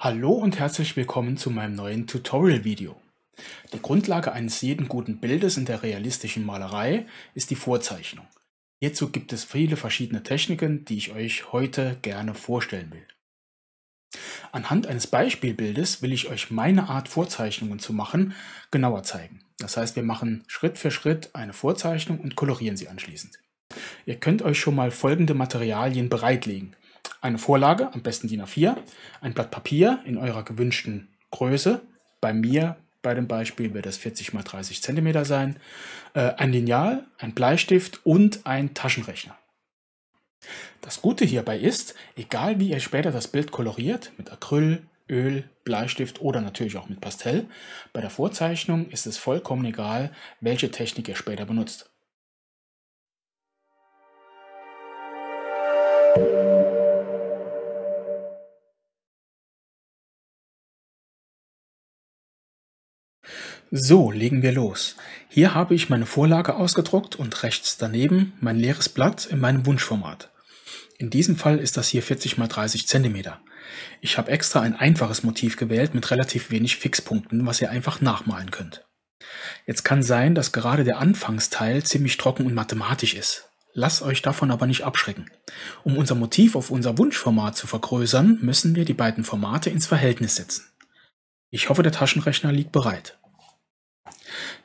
Hallo und herzlich willkommen zu meinem neuen Tutorial-Video. Die Grundlage eines jeden guten Bildes in der realistischen Malerei ist die Vorzeichnung. Hierzu gibt es viele verschiedene Techniken, die ich euch heute gerne vorstellen will. Anhand eines Beispielbildes will ich euch meine Art Vorzeichnungen zu machen genauer zeigen. Das heißt, wir machen Schritt für Schritt eine Vorzeichnung und kolorieren sie anschließend. Ihr könnt euch schon mal folgende Materialien bereitlegen eine Vorlage, am besten DIN A4, ein Blatt Papier in eurer gewünschten Größe. Bei mir, bei dem Beispiel, wird das 40 x 30 cm sein, äh, ein Lineal, ein Bleistift und ein Taschenrechner. Das Gute hierbei ist, egal wie ihr später das Bild koloriert, mit Acryl, Öl, Bleistift oder natürlich auch mit Pastell, bei der Vorzeichnung ist es vollkommen egal, welche Technik ihr später benutzt. So, legen wir los. Hier habe ich meine Vorlage ausgedruckt und rechts daneben mein leeres Blatt in meinem Wunschformat. In diesem Fall ist das hier 40 x 30 cm. Ich habe extra ein einfaches Motiv gewählt mit relativ wenig Fixpunkten, was ihr einfach nachmalen könnt. Jetzt kann sein, dass gerade der Anfangsteil ziemlich trocken und mathematisch ist. Lasst euch davon aber nicht abschrecken. Um unser Motiv auf unser Wunschformat zu vergrößern, müssen wir die beiden Formate ins Verhältnis setzen. Ich hoffe, der Taschenrechner liegt bereit.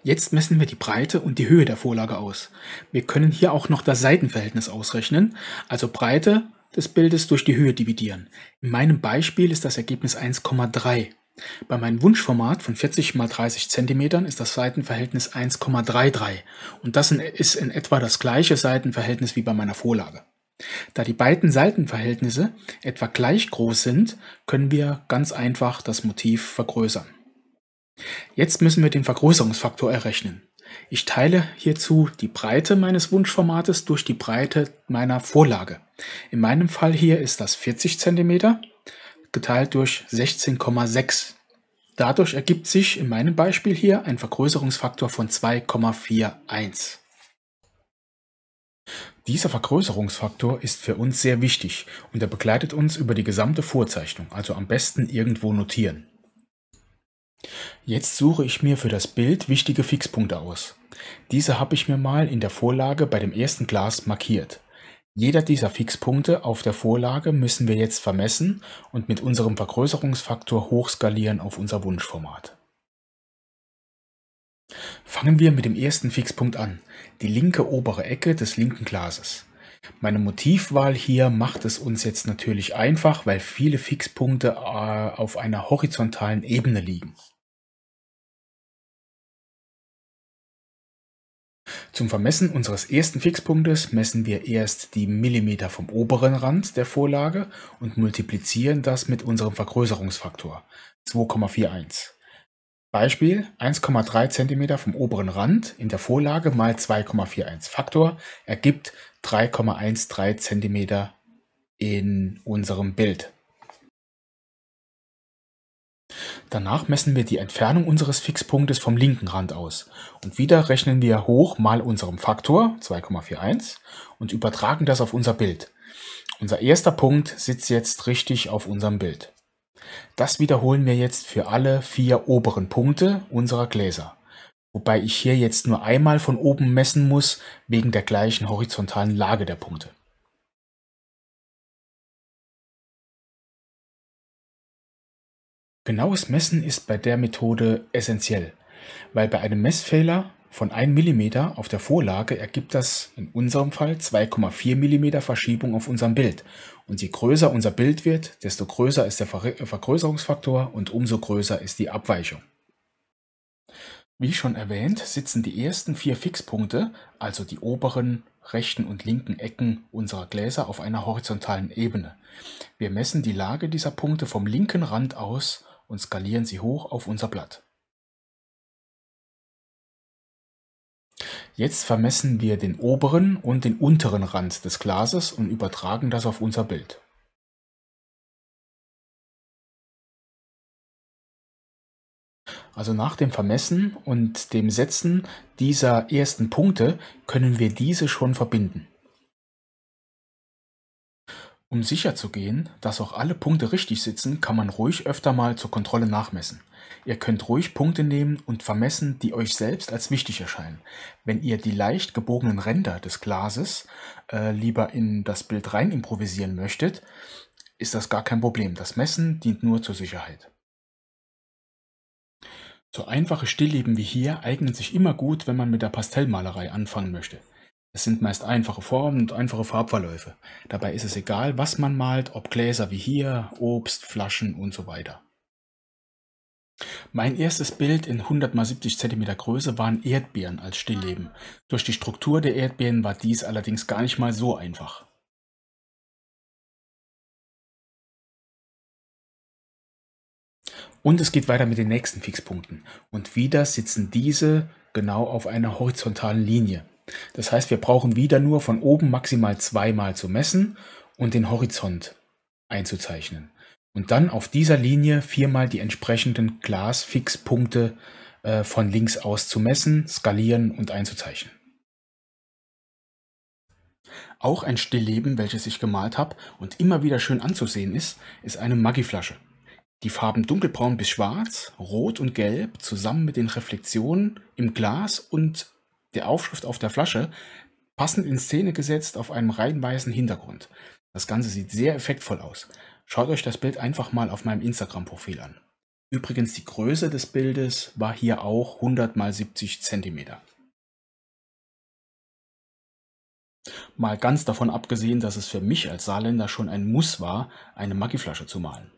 Jetzt messen wir die Breite und die Höhe der Vorlage aus. Wir können hier auch noch das Seitenverhältnis ausrechnen, also Breite des Bildes durch die Höhe dividieren. In meinem Beispiel ist das Ergebnis 1,3. Bei meinem Wunschformat von 40 x 30 cm ist das Seitenverhältnis 1,33 und das ist in etwa das gleiche Seitenverhältnis wie bei meiner Vorlage. Da die beiden Seitenverhältnisse etwa gleich groß sind, können wir ganz einfach das Motiv vergrößern. Jetzt müssen wir den Vergrößerungsfaktor errechnen. Ich teile hierzu die Breite meines Wunschformates durch die Breite meiner Vorlage. In meinem Fall hier ist das 40 cm geteilt durch 16,6. Dadurch ergibt sich in meinem Beispiel hier ein Vergrößerungsfaktor von 2,41. Dieser Vergrößerungsfaktor ist für uns sehr wichtig und er begleitet uns über die gesamte Vorzeichnung, also am besten irgendwo notieren. Jetzt suche ich mir für das Bild wichtige Fixpunkte aus. Diese habe ich mir mal in der Vorlage bei dem ersten Glas markiert. Jeder dieser Fixpunkte auf der Vorlage müssen wir jetzt vermessen und mit unserem Vergrößerungsfaktor hochskalieren auf unser Wunschformat. Fangen wir mit dem ersten Fixpunkt an, die linke obere Ecke des linken Glases. Meine Motivwahl hier macht es uns jetzt natürlich einfach, weil viele Fixpunkte äh, auf einer horizontalen Ebene liegen. Zum Vermessen unseres ersten Fixpunktes messen wir erst die Millimeter vom oberen Rand der Vorlage und multiplizieren das mit unserem Vergrößerungsfaktor 2,41. Beispiel 1,3 cm vom oberen Rand in der Vorlage mal 2,41 Faktor ergibt 3,13 cm in unserem Bild. Danach messen wir die Entfernung unseres Fixpunktes vom linken Rand aus und wieder rechnen wir hoch mal unserem Faktor 2,41 und übertragen das auf unser Bild. Unser erster Punkt sitzt jetzt richtig auf unserem Bild. Das wiederholen wir jetzt für alle vier oberen Punkte unserer Gläser, wobei ich hier jetzt nur einmal von oben messen muss wegen der gleichen horizontalen Lage der Punkte. Genaues Messen ist bei der Methode essentiell, weil bei einem Messfehler von 1 mm auf der Vorlage ergibt das in unserem Fall 2,4 mm Verschiebung auf unserem Bild. Und je größer unser Bild wird, desto größer ist der Vergrößerungsfaktor und umso größer ist die Abweichung. Wie schon erwähnt, sitzen die ersten vier Fixpunkte, also die oberen, rechten und linken Ecken unserer Gläser auf einer horizontalen Ebene. Wir messen die Lage dieser Punkte vom linken Rand aus und skalieren sie hoch auf unser Blatt. Jetzt vermessen wir den oberen und den unteren Rand des Glases und übertragen das auf unser Bild. Also nach dem Vermessen und dem Setzen dieser ersten Punkte können wir diese schon verbinden. Um sicherzugehen, dass auch alle Punkte richtig sitzen, kann man ruhig öfter mal zur Kontrolle nachmessen. Ihr könnt ruhig Punkte nehmen und vermessen, die euch selbst als wichtig erscheinen. Wenn ihr die leicht gebogenen Ränder des Glases äh, lieber in das Bild rein improvisieren möchtet, ist das gar kein Problem. Das Messen dient nur zur Sicherheit. So einfache Stillleben wie hier eignen sich immer gut, wenn man mit der Pastellmalerei anfangen möchte. Es sind meist einfache Formen und einfache Farbverläufe. Dabei ist es egal, was man malt, ob Gläser wie hier, Obst, Flaschen und so weiter. Mein erstes Bild in 100x70 cm Größe waren Erdbeeren als Stillleben. Durch die Struktur der Erdbeeren war dies allerdings gar nicht mal so einfach. Und es geht weiter mit den nächsten Fixpunkten. Und wieder sitzen diese genau auf einer horizontalen Linie. Das heißt, wir brauchen wieder nur von oben maximal zweimal zu messen und den Horizont einzuzeichnen. Und dann auf dieser Linie viermal die entsprechenden Glasfixpunkte äh, von links aus zu messen, skalieren und einzuzeichnen. Auch ein Stillleben, welches ich gemalt habe und immer wieder schön anzusehen ist, ist eine Maggi-Flasche. Die Farben dunkelbraun bis schwarz, rot und gelb zusammen mit den Reflexionen im Glas und der Aufschrift auf der Flasche passend in Szene gesetzt auf einem rein weißen Hintergrund. Das Ganze sieht sehr effektvoll aus. Schaut euch das Bild einfach mal auf meinem Instagram-Profil an. Übrigens, die Größe des Bildes war hier auch 100 x 70 cm. Mal ganz davon abgesehen, dass es für mich als Saarländer schon ein Muss war, eine Maggi-Flasche zu malen.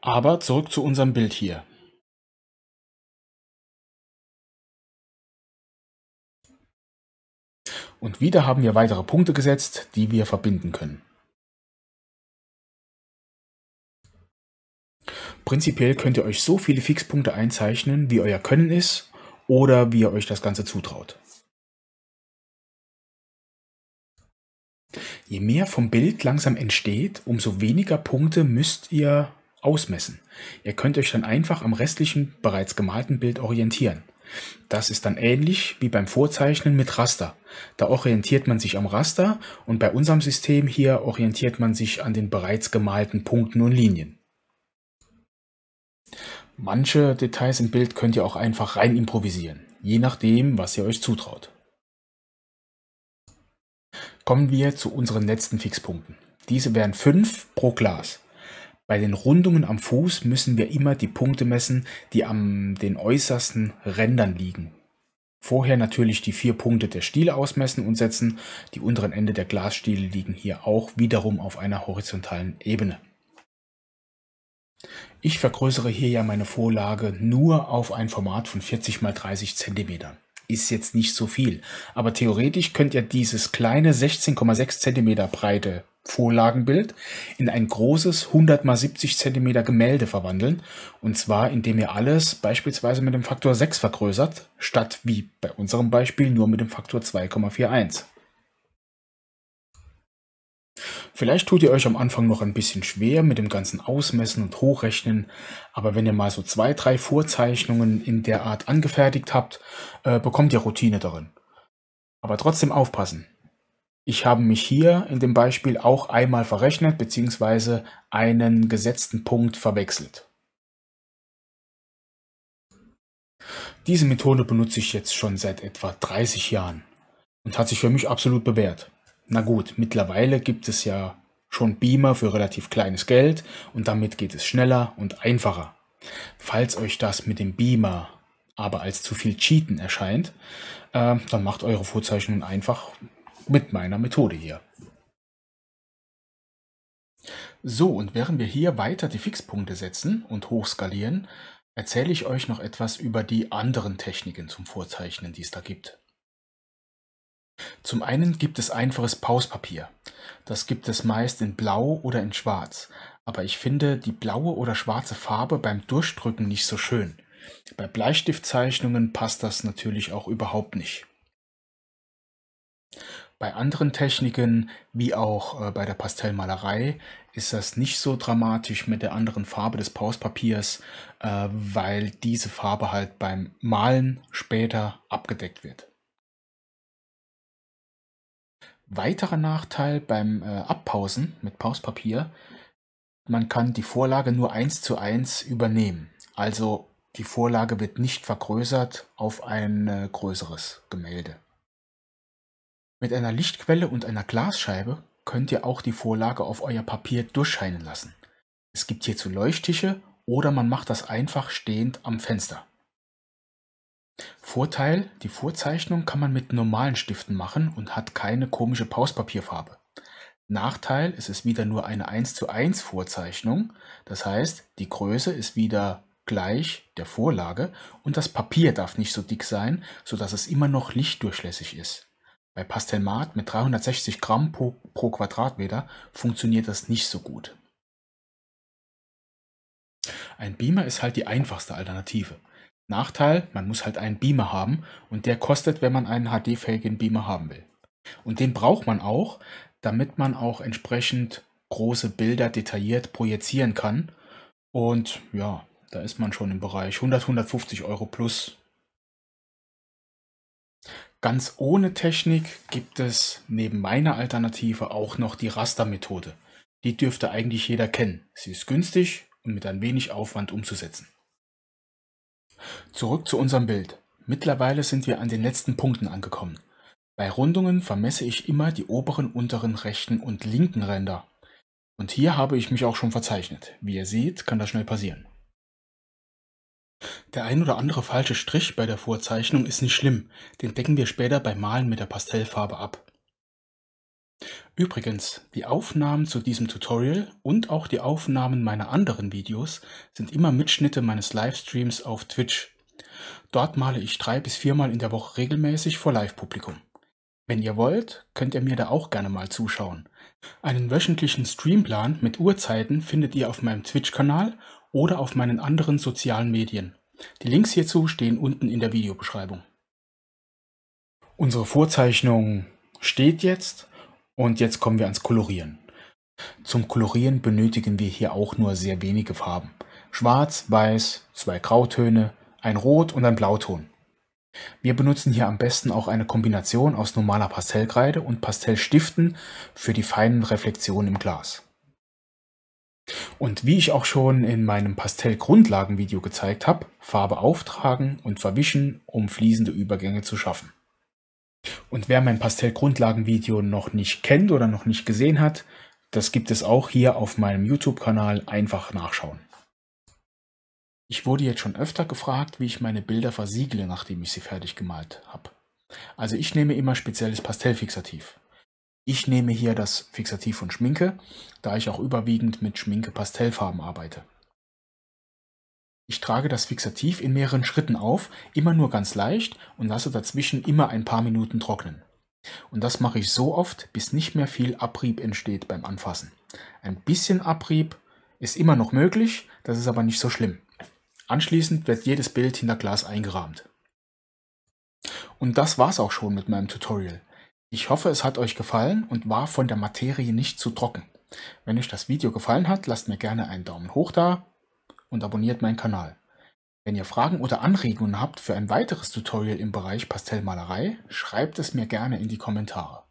Aber zurück zu unserem Bild hier. Und wieder haben wir weitere Punkte gesetzt, die wir verbinden können. Prinzipiell könnt ihr euch so viele Fixpunkte einzeichnen, wie euer Können ist oder wie ihr euch das Ganze zutraut. Je mehr vom Bild langsam entsteht, umso weniger Punkte müsst ihr ausmessen. Ihr könnt euch dann einfach am restlichen, bereits gemalten Bild orientieren. Das ist dann ähnlich wie beim Vorzeichnen mit Raster. Da orientiert man sich am Raster und bei unserem System hier orientiert man sich an den bereits gemalten Punkten und Linien. Manche Details im Bild könnt ihr auch einfach rein improvisieren, je nachdem, was ihr euch zutraut. Kommen wir zu unseren letzten Fixpunkten. Diese wären fünf pro Glas. Bei den Rundungen am Fuß müssen wir immer die Punkte messen, die an den äußersten Rändern liegen. Vorher natürlich die vier Punkte der Stiele ausmessen und setzen. Die unteren Ende der Glasstiele liegen hier auch wiederum auf einer horizontalen Ebene. Ich vergrößere hier ja meine Vorlage nur auf ein Format von 40 x 30 cm. Ist jetzt nicht so viel, aber theoretisch könnt ihr dieses kleine 16,6 cm breite Vorlagenbild in ein großes 100 mal 70 cm Gemälde verwandeln. Und zwar, indem ihr alles beispielsweise mit dem Faktor 6 vergrößert, statt wie bei unserem Beispiel nur mit dem Faktor 2,41. Vielleicht tut ihr euch am Anfang noch ein bisschen schwer mit dem ganzen Ausmessen und Hochrechnen, aber wenn ihr mal so zwei, drei Vorzeichnungen in der Art angefertigt habt, äh, bekommt ihr Routine darin. Aber trotzdem aufpassen, ich habe mich hier in dem Beispiel auch einmal verrechnet bzw. einen gesetzten Punkt verwechselt. Diese Methode benutze ich jetzt schon seit etwa 30 Jahren und hat sich für mich absolut bewährt. Na gut, mittlerweile gibt es ja schon Beamer für relativ kleines Geld und damit geht es schneller und einfacher. Falls euch das mit dem Beamer aber als zu viel Cheaten erscheint, äh, dann macht eure Vorzeichnungen einfach mit meiner Methode hier. So, und während wir hier weiter die Fixpunkte setzen und hochskalieren, erzähle ich euch noch etwas über die anderen Techniken zum Vorzeichnen, die es da gibt. Zum einen gibt es einfaches Pauspapier. Das gibt es meist in blau oder in schwarz. Aber ich finde die blaue oder schwarze Farbe beim Durchdrücken nicht so schön. Bei Bleistiftzeichnungen passt das natürlich auch überhaupt nicht. Bei anderen Techniken, wie auch äh, bei der Pastellmalerei, ist das nicht so dramatisch mit der anderen Farbe des Pauspapiers, äh, weil diese Farbe halt beim Malen später abgedeckt wird. Weiterer Nachteil beim äh, Abpausen mit Pauspapier, man kann die Vorlage nur eins zu eins übernehmen. Also die Vorlage wird nicht vergrößert auf ein größeres Gemälde. Mit einer Lichtquelle und einer Glasscheibe könnt ihr auch die Vorlage auf euer Papier durchscheinen lassen. Es gibt hierzu Leuchttische oder man macht das einfach stehend am Fenster. Vorteil, die Vorzeichnung kann man mit normalen Stiften machen und hat keine komische Pauspapierfarbe. Nachteil, es ist wieder nur eine 1 zu 1 Vorzeichnung, das heißt, die Größe ist wieder gleich der Vorlage und das Papier darf nicht so dick sein, sodass es immer noch lichtdurchlässig ist. Bei Pastelmat mit 360 Gramm pro, pro Quadratmeter funktioniert das nicht so gut. Ein Beamer ist halt die einfachste Alternative. Nachteil, man muss halt einen Beamer haben und der kostet, wenn man einen HD-fähigen Beamer haben will. Und den braucht man auch, damit man auch entsprechend große Bilder detailliert projizieren kann. Und ja, da ist man schon im Bereich 100, 150 Euro plus Ganz ohne Technik gibt es neben meiner Alternative auch noch die Rastermethode. Die dürfte eigentlich jeder kennen. Sie ist günstig und mit ein wenig Aufwand umzusetzen. Zurück zu unserem Bild. Mittlerweile sind wir an den letzten Punkten angekommen. Bei Rundungen vermesse ich immer die oberen, unteren, rechten und linken Ränder. Und hier habe ich mich auch schon verzeichnet. Wie ihr seht, kann das schnell passieren. Der ein oder andere falsche Strich bei der Vorzeichnung ist nicht schlimm, den decken wir später beim Malen mit der Pastellfarbe ab. Übrigens, die Aufnahmen zu diesem Tutorial und auch die Aufnahmen meiner anderen Videos sind immer Mitschnitte meines Livestreams auf Twitch. Dort male ich drei bis viermal in der Woche regelmäßig vor Live-Publikum. Wenn ihr wollt, könnt ihr mir da auch gerne mal zuschauen. Einen wöchentlichen Streamplan mit Uhrzeiten findet ihr auf meinem Twitch-Kanal oder auf meinen anderen sozialen Medien. Die Links hierzu stehen unten in der Videobeschreibung. Unsere Vorzeichnung steht jetzt und jetzt kommen wir ans Kolorieren. Zum Kolorieren benötigen wir hier auch nur sehr wenige Farben. Schwarz, Weiß, zwei Grautöne, ein Rot und ein Blauton. Wir benutzen hier am besten auch eine Kombination aus normaler Pastellkreide und Pastellstiften für die feinen Reflexionen im Glas. Und wie ich auch schon in meinem Pastell-Grundlagen-Video gezeigt habe, Farbe auftragen und verwischen, um fließende Übergänge zu schaffen. Und wer mein Pastell-Grundlagen-Video noch nicht kennt oder noch nicht gesehen hat, das gibt es auch hier auf meinem YouTube-Kanal, einfach nachschauen. Ich wurde jetzt schon öfter gefragt, wie ich meine Bilder versiegle, nachdem ich sie fertig gemalt habe. Also ich nehme immer spezielles Pastellfixativ. Ich nehme hier das Fixativ von Schminke, da ich auch überwiegend mit Schminke Pastellfarben arbeite. Ich trage das Fixativ in mehreren Schritten auf, immer nur ganz leicht und lasse dazwischen immer ein paar Minuten trocknen. Und das mache ich so oft, bis nicht mehr viel Abrieb entsteht beim Anfassen. Ein bisschen Abrieb ist immer noch möglich, das ist aber nicht so schlimm. Anschließend wird jedes Bild hinter Glas eingerahmt. Und das war's auch schon mit meinem Tutorial. Ich hoffe, es hat euch gefallen und war von der Materie nicht zu trocken. Wenn euch das Video gefallen hat, lasst mir gerne einen Daumen hoch da und abonniert meinen Kanal. Wenn ihr Fragen oder Anregungen habt für ein weiteres Tutorial im Bereich Pastellmalerei, schreibt es mir gerne in die Kommentare.